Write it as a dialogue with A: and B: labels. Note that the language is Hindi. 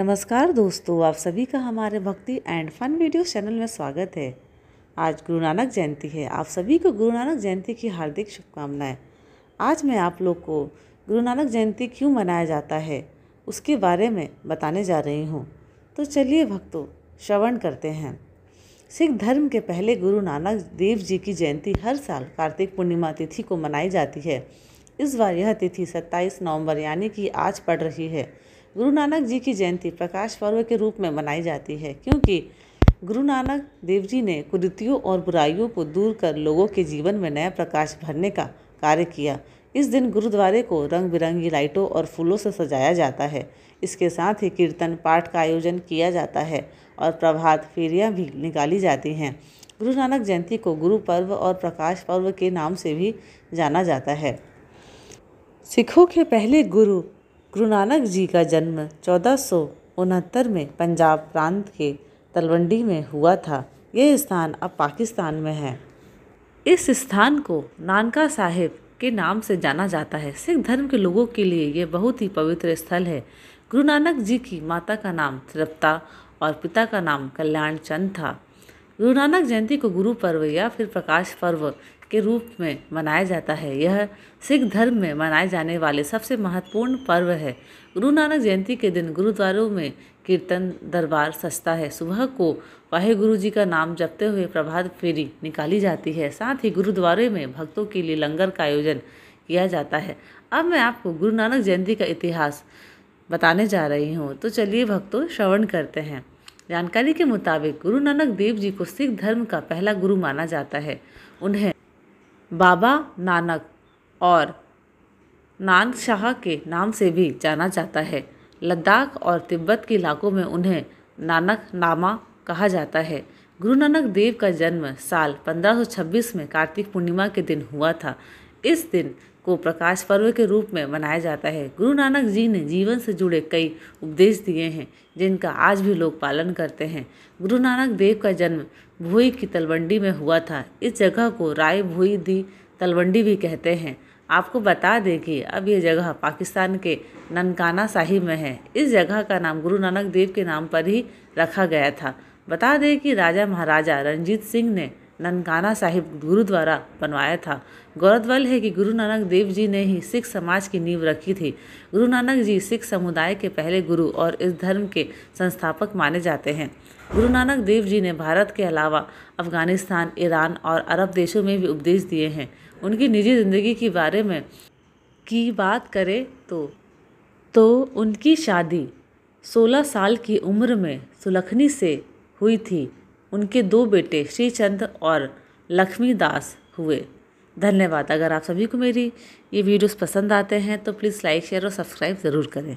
A: नमस्कार दोस्तों आप सभी का हमारे भक्ति एंड फन वीडियो चैनल में स्वागत है आज गुरु नानक जयंती है आप सभी को गुरु नानक जयंती की हार्दिक शुभकामनाएं आज मैं आप लोग को गुरु नानक जयंती क्यों मनाया जाता है उसके बारे में बताने जा रही हूँ तो चलिए भक्तों श्रवण करते हैं सिख धर्म के पहले गुरु नानक देव जी की जयंती हर साल कार्तिक पूर्णिमा तिथि को मनाई जाती है इस बार यह तिथि सत्ताईस नवम्बर यानी कि आज पड़ रही है गुरु नानक जी की जयंती प्रकाश पर्व के रूप में मनाई जाती है क्योंकि गुरु नानक देव जी ने कुरीतियों और बुराइयों को दूर कर लोगों के जीवन में नया प्रकाश भरने का कार्य किया इस दिन गुरुद्वारे को रंग बिरंगी लाइटों और फूलों से सजाया जाता है इसके साथ ही कीर्तन पाठ का आयोजन किया जाता है और प्रभात फेरियाँ भी निकाली जाती हैं गुरु नानक जयंती को गुरु पर्व और प्रकाश पर्व के नाम से भी जाना जाता है सिखों के पहले गुरु गुरु नानक जी का जन्म चौदह में पंजाब प्रांत के तलवंडी में हुआ था यह स्थान अब पाकिस्तान में है इस स्थान को नानका साहिब के नाम से जाना जाता है सिख धर्म के लोगों के लिए यह बहुत ही पवित्र स्थल है गुरु नानक जी की माता का नाम तृप्ता और पिता का नाम कल्याण चंद था गुरु नानक जयंती को गुरु पर्व या फिर प्रकाश पर्व के रूप में मनाया जाता है यह सिख धर्म में मनाए जाने वाले सबसे महत्वपूर्ण पर्व है गुरु नानक जयंती के दिन गुरुद्वारों में कीर्तन दरबार सस्ता है सुबह को वाहे गुरु जी का नाम जपते हुए प्रभात फेरी निकाली जाती है साथ ही गुरुद्वारे में भक्तों के लिए लंगर का आयोजन किया जाता है अब मैं आपको गुरु नानक जयंती का इतिहास बताने जा रही हूँ तो चलिए भक्तों श्रवण करते हैं जानकारी के मुताबिक गुरु नानक देव जी को सिख धर्म का पहला गुरु माना जाता है उन्हें बाबा नानक और नानक शाह के नाम से भी जाना जाता है लद्दाख और तिब्बत के इलाकों में उन्हें नानक नामा कहा जाता है गुरु नानक देव का जन्म साल 1526 में कार्तिक पूर्णिमा के दिन हुआ था इस दिन को प्रकाश पर्व के रूप में मनाया जाता है गुरु नानक जी ने जीवन से जुड़े कई उपदेश दिए हैं जिनका आज भी लोग पालन करते हैं गुरु नानक देव का जन्म भोई की तलवंडी में हुआ था इस जगह को राय भोई दी तलवंडी भी कहते हैं आपको बता दें कि अब ये जगह पाकिस्तान के ननकाना साहिब में है इस जगह का नाम गुरु नानक देव के नाम पर ही रखा गया था बता दें कि राजा महाराजा रणजीत सिंह ने ननकाना साहिब गुरु द्वारा बनवाया था गौरतवल है कि गुरु नानक देव जी ने ही सिख समाज की नींव रखी थी गुरु नानक जी सिख समुदाय के पहले गुरु और इस धर्म के संस्थापक माने जाते हैं गुरु नानक देव जी ने भारत के अलावा अफगानिस्तान ईरान और अरब देशों में भी उपदेश दिए हैं उनकी निजी ज़िंदगी के बारे में की बात करें तो तो उनकी शादी 16 साल की उम्र में सुलखनी से हुई थी उनके दो बेटे श्रीचंद और लक्ष्मीदास हुए धन्यवाद अगर आप सभी को मेरी ये वीडियोस पसंद आते हैं तो प्लीज़ लाइक शेयर और सब्सक्राइब ज़रूर करें